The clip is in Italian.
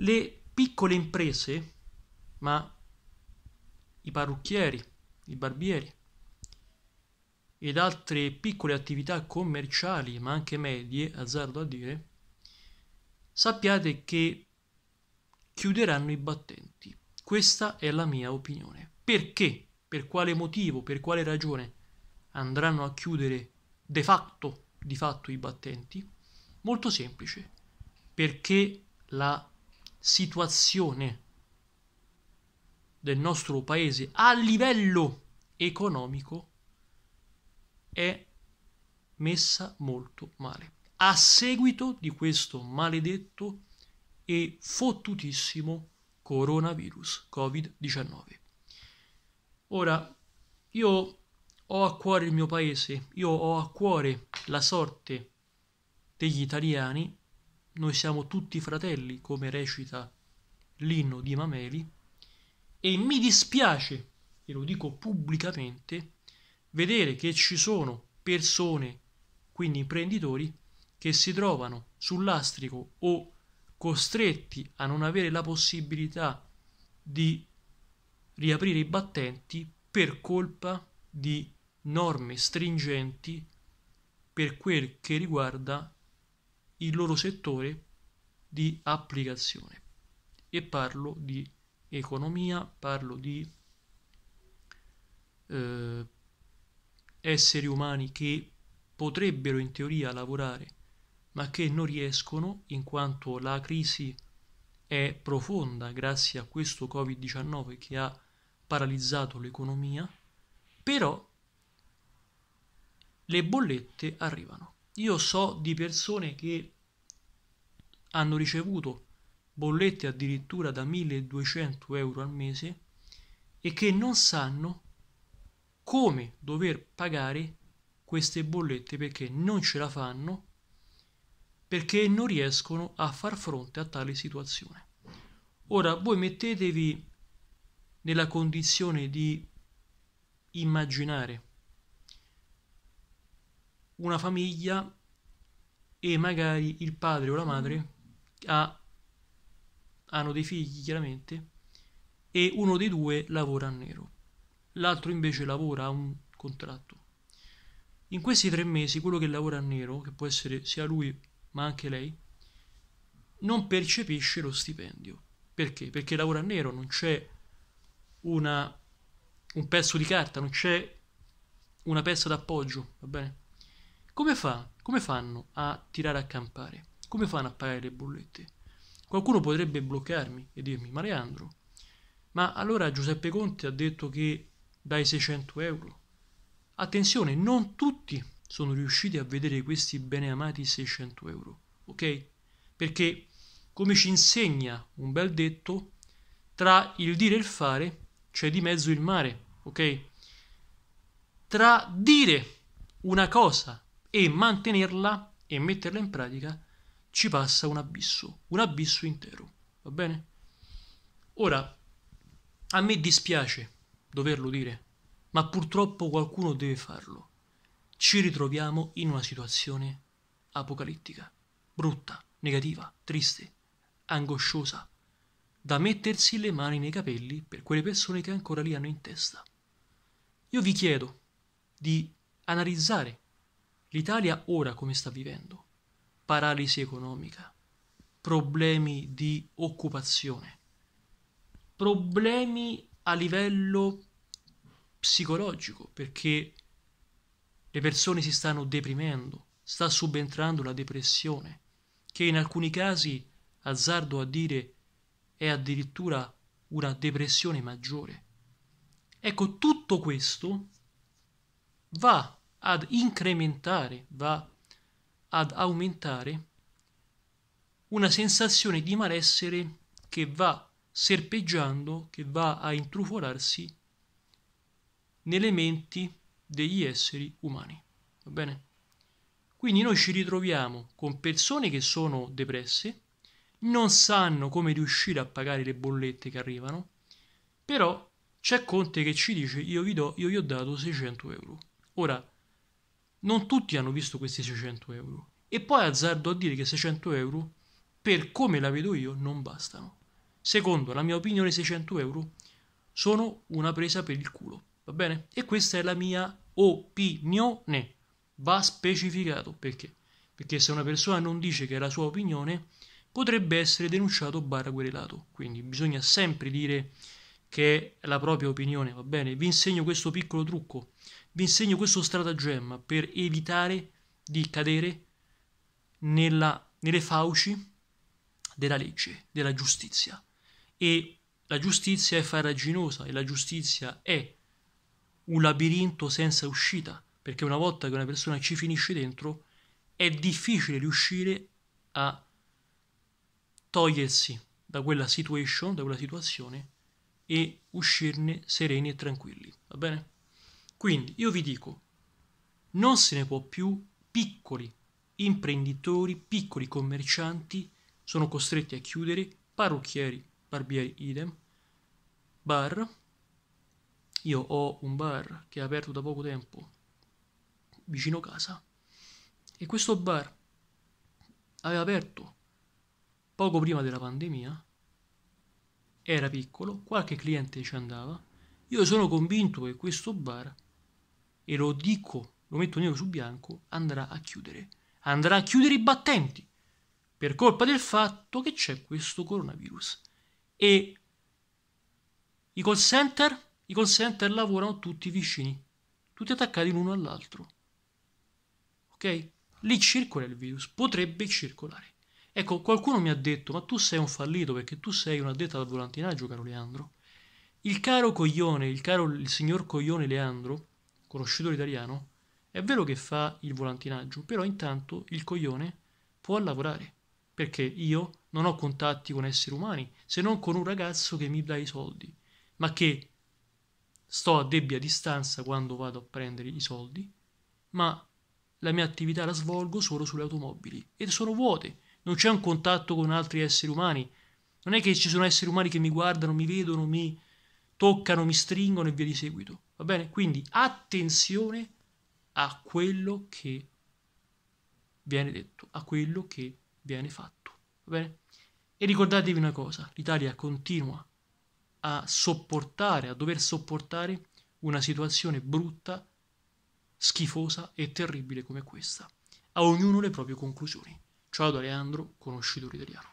le piccole imprese, ma i parrucchieri, i barbieri ed altre piccole attività commerciali, ma anche medie, azzardo a dire, sappiate che chiuderanno i battenti. Questa è la mia opinione. Perché? Per quale motivo? Per quale ragione andranno a chiudere de facto, di fatto i battenti? Molto semplice. Perché la situazione del nostro paese a livello economico è messa molto male. A seguito di questo maledetto e fottutissimo coronavirus Covid-19. Ora, io ho a cuore il mio paese, io ho a cuore la sorte degli italiani noi siamo tutti fratelli, come recita l'inno di Mameli, e mi dispiace, e lo dico pubblicamente, vedere che ci sono persone, quindi imprenditori, che si trovano sul lastrico o costretti a non avere la possibilità di riaprire i battenti per colpa di norme stringenti per quel che riguarda il loro settore di applicazione e parlo di economia, parlo di eh, esseri umani che potrebbero in teoria lavorare ma che non riescono in quanto la crisi è profonda grazie a questo Covid-19 che ha paralizzato l'economia, però le bollette arrivano. Io so di persone che hanno ricevuto bollette addirittura da 1200 euro al mese e che non sanno come dover pagare queste bollette perché non ce la fanno, perché non riescono a far fronte a tale situazione. Ora voi mettetevi nella condizione di immaginare una famiglia e magari il padre o la madre ha, hanno dei figli chiaramente e uno dei due lavora a nero, l'altro invece lavora a un contratto. In questi tre mesi quello che lavora a nero, che può essere sia lui ma anche lei, non percepisce lo stipendio. Perché? Perché lavora a nero, non c'è una, un pezzo di carta, non c'è una pezza d'appoggio, va bene? Come, fa? Come fanno a tirare a campare? Come fanno a pagare le bollette? Qualcuno potrebbe bloccarmi e dirmi, ma Leandro, ma allora Giuseppe Conte ha detto che dai 600 euro. Attenzione, non tutti sono riusciti a vedere questi beneamati 600 euro, ok? Perché, come ci insegna un bel detto, tra il dire e il fare c'è di mezzo il mare, ok? Tra dire una cosa e mantenerla e metterla in pratica ci passa un abisso, un abisso intero, va bene? Ora, a me dispiace doverlo dire, ma purtroppo qualcuno deve farlo. Ci ritroviamo in una situazione apocalittica, brutta, negativa, triste, angosciosa, da mettersi le mani nei capelli per quelle persone che ancora li hanno in testa. Io vi chiedo di analizzare L'Italia ora come sta vivendo? Paralisi economica, problemi di occupazione, problemi a livello psicologico, perché le persone si stanno deprimendo, sta subentrando la depressione, che in alcuni casi, azzardo a dire, è addirittura una depressione maggiore. Ecco, tutto questo va ad incrementare, va ad aumentare una sensazione di malessere che va serpeggiando, che va a intrufolarsi nelle menti degli esseri umani. Va bene? Quindi noi ci ritroviamo con persone che sono depresse, non sanno come riuscire a pagare le bollette che arrivano, però c'è Conte che ci dice io vi, do, io vi ho dato 600 euro. Ora, non tutti hanno visto questi 600 euro. E poi azzardo a dire che 600 euro, per come la vedo io, non bastano. Secondo la mia opinione, 600 euro sono una presa per il culo, va bene? E questa è la mia opinione. Va specificato perché? Perché se una persona non dice che è la sua opinione, potrebbe essere denunciato barra querelato. Quindi bisogna sempre dire che è la propria opinione, va bene? Vi insegno questo piccolo trucco, vi insegno questo stratagemma per evitare di cadere nella, nelle fauci della legge, della giustizia. E la giustizia è farraginosa e la giustizia è un labirinto senza uscita, perché una volta che una persona ci finisce dentro è difficile riuscire a togliersi da quella situation, da quella situazione e uscirne sereni e tranquilli, va bene? Quindi io vi dico, non se ne può più, piccoli imprenditori, piccoli commercianti sono costretti a chiudere, parrucchieri, barbieri idem, bar, io ho un bar che è aperto da poco tempo vicino casa e questo bar aveva aperto poco prima della pandemia era piccolo, qualche cliente ci andava. Io sono convinto che questo bar, e lo dico, lo metto nero su bianco, andrà a chiudere. Andrà a chiudere i battenti per colpa del fatto che c'è questo coronavirus. E i call center, i call center lavorano tutti vicini, tutti attaccati l'uno all'altro. Ok? Lì circola il virus, potrebbe circolare. Ecco, qualcuno mi ha detto, ma tu sei un fallito perché tu sei un addetto al volantinaggio, caro Leandro. Il caro coglione, il, caro, il signor coglione Leandro, conosciuto l'italiano, è vero che fa il volantinaggio, però intanto il coglione può lavorare, perché io non ho contatti con esseri umani, se non con un ragazzo che mi dà i soldi, ma che sto a debbia distanza quando vado a prendere i soldi, ma la mia attività la svolgo solo sulle automobili e sono vuote non c'è un contatto con altri esseri umani. Non è che ci sono esseri umani che mi guardano, mi vedono, mi toccano, mi stringono e via di seguito. Va bene? Quindi attenzione a quello che viene detto, a quello che viene fatto. Va bene? E ricordatevi una cosa, l'Italia continua a sopportare, a dover sopportare una situazione brutta, schifosa e terribile come questa. A ognuno le proprie conclusioni. Ciao da Leandro, conoscitore italiano.